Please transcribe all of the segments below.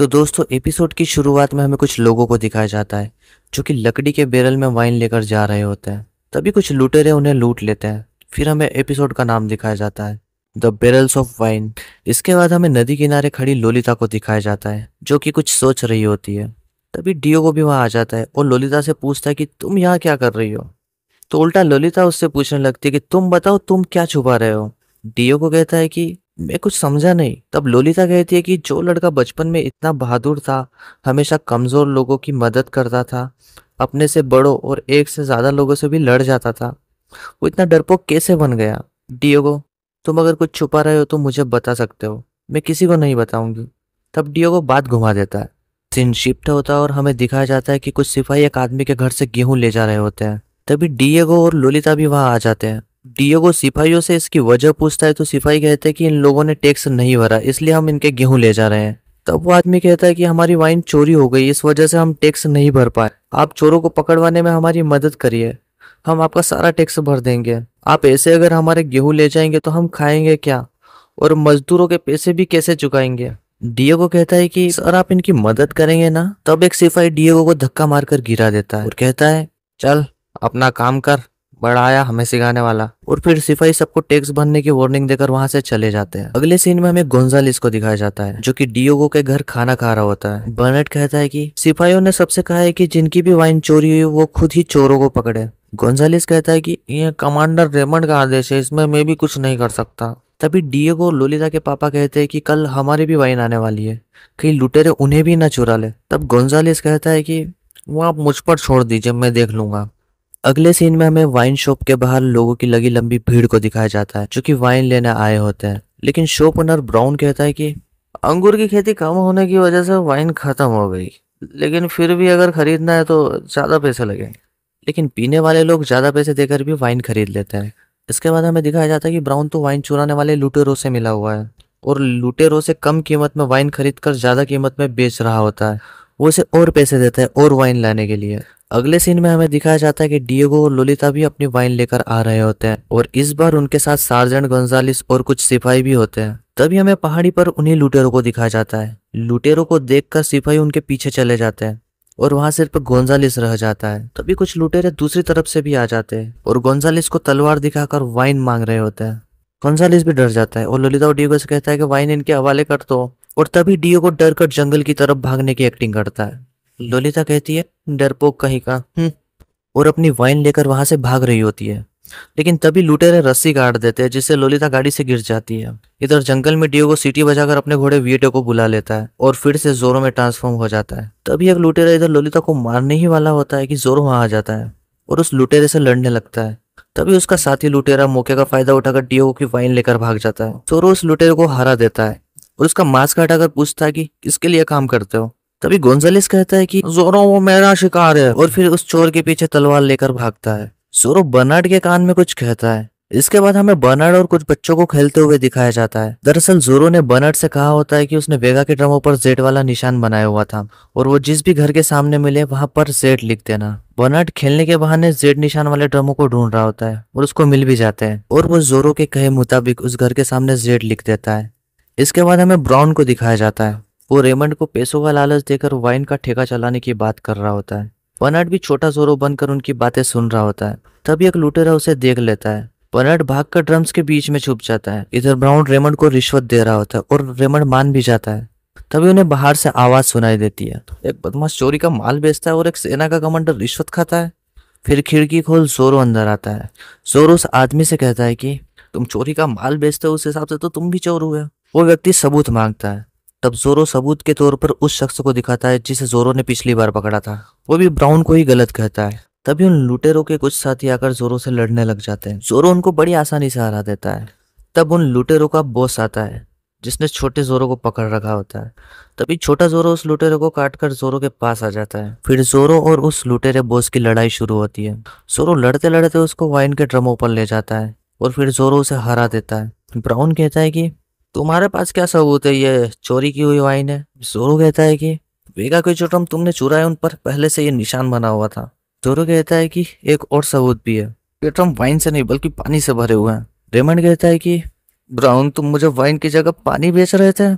तो दोस्तों एपिसोड की शुरुआत में हमें कुछ लोगों को दिखाया जाता है जो कि लकड़ी के बैरल में वाइन लेकर जा रहे होते हैं तभी कुछ लुटेरे उन्हें लूट लेते हैं फिर हमें एपिसोड का नाम दिखाया जाता है द बेरल्स ऑफ वाइन इसके बाद हमें नदी किनारे खड़ी लोलिता को दिखाया जाता है जो कि कुछ सोच रही होती है तभी डियो को भी वहाँ आ जाता है और लोलिता से पूछता है कि तुम यहाँ क्या कर रही हो तो उल्टा लोलिता उससे पूछने लगती है कि तुम बताओ तुम क्या छुपा रहे हो डियो को कहता है कि मैं कुछ समझा नहीं तब लोलिता कहती है कि जो लड़का बचपन में इतना बहादुर था हमेशा कमज़ोर लोगों की मदद करता था अपने से बड़ों और एक से ज़्यादा लोगों से भी लड़ जाता था वो इतना डरपोक कैसे बन गया डियोगो तुम अगर कुछ छुपा रहे हो तो मुझे बता सकते हो मैं किसी को नहीं बताऊंगी तब डियोगो बात घुमा देता है सीन शिफ्ट होता है और हमें दिखाया जाता है कि कुछ सिपाही एक आदमी के घर से गेहूं ले जा रहे होते हैं तभी डियोगो और लोलिता भी वहाँ आ जाते हैं डियोगो सिपाहियों से इसकी वजह पूछता है तो सिपाही कहते हैं कि इन लोगों ने टैक्स नहीं भरा इसलिए हम इनके गेहूं ले जा रहे हैं तब वो आदमी कहता है कि हमारी वाइन चोरी हो गई इस वजह से हम टैक्स नहीं भर पाए आप चोरों को पकड़वाने में हमारी मदद करिए हम आपका सारा टैक्स भर देंगे आप ऐसे अगर हमारे गेहूं ले जाएंगे तो हम खाएंगे क्या और मजदूरों के पैसे भी कैसे चुकाएंगे को कहता है कि सर आप इनकी मदद करेंगे ना तब एक सिपाही डियोगो को धक्का मारकर गिरा देता है और कहता है चल अपना काम कर बड़ा आया हमें सिखाने वाला और फिर सिपाही सबको टैक्स भरने की वार्निंग देकर वहां से चले जाते हैं अगले सीन में हमें गोंजालिस को दिखाया जाता है जो कि डियोगो के घर खाना खा रहा होता है बर्नेट कहता है कि सिपाहियों ने सबसे कहा है कि जिनकी भी वाइन चोरी हुई वो खुद ही चोरों को पकड़े गोंजालिस कहता है कि ये कमांडर रेमंड का आदेश है इसमें मैं भी कुछ नहीं कर सकता तभी डिएगो लोलिता के पापा कहते हैं कि कल हमारी भी वाइन आने वाली है कहीं लुटेरे उन्हें भी ना चुरा ले तब गोंजालिस कहता है कि वो आप मुझ पर छोड़ दीजिए मैं देख लूंगा अगले सीन में हमें वाइन शॉप के बाहर लोगों की लगी लंबी भीड़ को दिखाया जाता है जो कि वाइन लेने आए होते हैं लेकिन शॉप ओनर ब्राउन कहता है कि अंगूर की खेती कम होने की वजह से वाइन खत्म हो गई लेकिन फिर भी अगर खरीदना है तो ज़्यादा पैसे लगेंगे लेकिन पीने वाले लोग ज़्यादा पैसे देकर भी वाइन खरीद लेते हैं इसके बाद हमें दिखाया जाता है कि ब्राउन तो वाइन चुराने वाले लुटेरों से मिला हुआ है और लुटेरों से कम कीमत में वाइन खरीद कर ज़्यादा कीमत में बेच रहा होता है वो उसे और पैसे देता है और वाइन लाने के लिए अगले सीन में हमें दिखाया जाता है कि डिएगो और लोलिता भी अपनी वाइन लेकर आ रहे होते हैं और इस बार उनके साथ सार्जेंट गोंजालिस और कुछ सिपाही भी होते हैं तभी हमें पहाड़ी पर उन्हीं लुटेरों को दिखाया जाता है लुटेरों को देखकर सिपाही उनके पीछे चले जाते हैं और वहां सिर्फ गोंजालिस रह जाता है तभी कुछ लुटेरे दूसरी तरफ से भी आ जाते हैं और गोंजालिस को तलवार दिखाकर वाइन मांग रहे होते हैं गोंजालिस भी डर जाता है और ललिता और डियोगो से कहता है कि वाइन इनके हवाले कर दो और तभी डियोगो डर कर जंगल की तरफ भागने की एक्टिंग करता है ललिता कहती है डरपोक कहीं का हम्म, और अपनी वाइन लेकर वहां से भाग रही होती है लेकिन तभी लुटेरे रस्सी काट देते हैं जिससे लोलिता गाड़ी से गिर जाती है इधर जंगल में डियो को सीटी बजाकर अपने घोड़े वीटो को बुला लेता है और फिर से जोरो में ट्रांसफॉर्म हो जाता है तभी एक लुटेरा इधर लोलिता को मारने ही वाला होता है कि जोरो वहां आ जाता है और उस लुटेरे से लड़ने लगता है तभी उसका साथी लुटेरा मौके का फायदा उठाकर डियो की वाइन लेकर भाग जाता है जोरो उस लुटेरे को हरा देता है और उसका मास्क हटाकर पूछता है कि किसके लिए काम करते हो तभी गोंजालिस कहता है कि जोरो वो मेरा शिकार है और फिर उस चोर के पीछे तलवार लेकर भागता है जोरो बर्नार्ड के कान में कुछ कहता है इसके बाद हमें बर्नार्ड और कुछ बच्चों को खेलते हुए दिखाया जाता है दरअसल जोरो ने बर्नार्ड से कहा होता है कि उसने वेगा के ड्रमों पर जेड वाला निशान बनाया हुआ था और वो जिस भी घर के सामने मिले वहां पर जेड लिख देना बर्नार्ड खेलने के बहाने जेड निशान वाले ड्रमों को ढूंढ रहा होता है और उसको मिल भी जाते हैं और वो जोरो के कहे मुताबिक उस घर के सामने जेड लिख देता है इसके बाद हमें ब्राउन को दिखाया जाता है वो रेमंड को पैसों का लालच देकर वाइन का ठेका चलाने की बात कर रहा होता है पनाट भी छोटा जोरो बनकर उनकी बातें सुन रहा होता है तभी एक लुटेरा उसे देख लेता है भाग कर ड्रम्स के बीच में छुप जाता है इधर ब्राउन रेमंड को रिश्वत दे रहा होता है और रेमंड मान भी जाता है तभी उन्हें बाहर से आवाज सुनाई देती है एक बदमाश चोरी का माल बेचता है और एक सेना का कमांडर रिश्वत खाता है फिर खिड़की खोल जोरो अंदर आता है जोरो उस आदमी से कहता है कि तुम चोरी का माल बेचते हो उस हिसाब से तो तुम भी चोर हुए वो व्यक्ति सबूत मांगता है तब जोरो सबूत के तौर पर उस शख्स को दिखाता है जिसे जोरो ने पिछली बार पकड़ा था वो भी ब्राउन को ही गलत कहता है तभी उन लुटेरों के कुछ साथी आकर जोरो से लड़ने लग जाते हैं जोरो उनको बड़ी आसानी से हरा देता है तब उन लुटेरों का बॉस आता है जिसने छोटे जोरो को पकड़ रखा होता है तभी छोटा जोरो उस लुटेरे को काट कर जोरो के पास आ जाता है फिर जोरो और उस लुटेरे बॉस की लड़ाई शुरू होती है जोरो लड़ते लड़ते उसको वाइन के ड्रमों पर ले जाता है और फिर जोरो उसे हरा देता है ब्राउन कहता है कि तुम्हारे पास क्या सबूत है ये चोरी की हुई वाइन है जोरू कहता है कि वेगा के चोटम तुमने चुरा है उन पर पहले से ये निशान बना हुआ था जोरू कहता है कि एक और सबूत भी है पेट्रम वाइन से नहीं बल्कि पानी से भरे हुए हैं रेमंड कहता है कि ब्राउन तुम मुझे वाइन की जगह पानी बेच रहे थे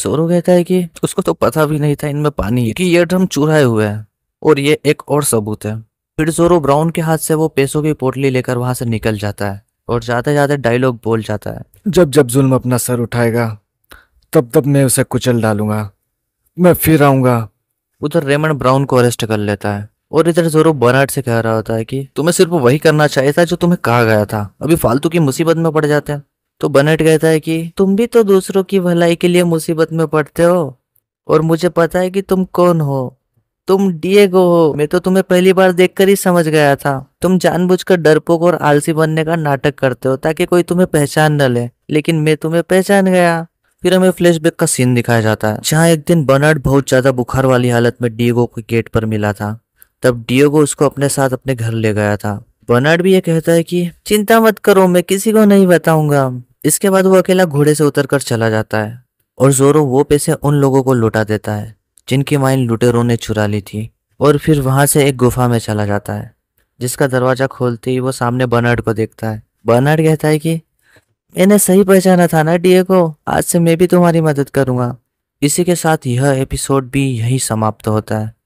जोरू कहता है कि उसको तो पता भी नहीं था इनमें पानी है कि ये ड्रम चुराए हुए है और ये एक और सबूत है फिर जोरो ब्राउन के हाथ से वो पैसों की पोटली लेकर वहां से निकल जाता है और ज़्यादा ज़्यादा डायलॉग बोल जाता है जब जब जुल्म अपना सर उठाएगा तब तब मैं उसे कुचल डालूंगा मैं फिर आऊंगा उधर रेमंड ब्राउन को अरेस्ट कर लेता है और इधर जोरो बर्नार्ड से कह रहा होता है कि तुम्हें सिर्फ वही करना चाहिए था जो तुम्हें कहा गया था अभी फालतू की मुसीबत में पड़ जाते हैं तो बर्नार्ड कहता है कि तुम भी तो दूसरों की भलाई के लिए मुसीबत में पड़ते हो और मुझे पता है कि तुम कौन हो तुम डिएगो हो मैं तो तुम्हें पहली बार देखकर ही समझ गया था तुम जानबूझकर डरपोक और आलसी बनने का नाटक करते हो ताकि कोई तुम्हें पहचान न ले लेकिन मैं तुम्हें पहचान गया फिर हमें फ्लैशबैक का सीन दिखाया जाता है जहाँ एक दिन बर्नार्ड बहुत ज्यादा बुखार वाली हालत में डिएगो के गेट पर मिला था तब डिएगो उसको अपने साथ अपने घर ले गया था बर्नार्ड भी ये कहता है कि चिंता मत करो मैं किसी को नहीं बताऊंगा इसके बाद वो अकेला घोड़े से उतर कर चला जाता है और जोरो वो पैसे उन लोगों को लौटा देता है जिनकी माइन लुटेरों ने चुरा ली थी और फिर वहां से एक गुफा में चला जाता है जिसका दरवाज़ा खोलते ही वो सामने बर्नार्ड को देखता है बर्नार्ड कहता है कि मैंने सही पहचाना था ना डीए को आज से मैं भी तुम्हारी मदद करूंगा इसी के साथ यह एपिसोड भी यही समाप्त होता है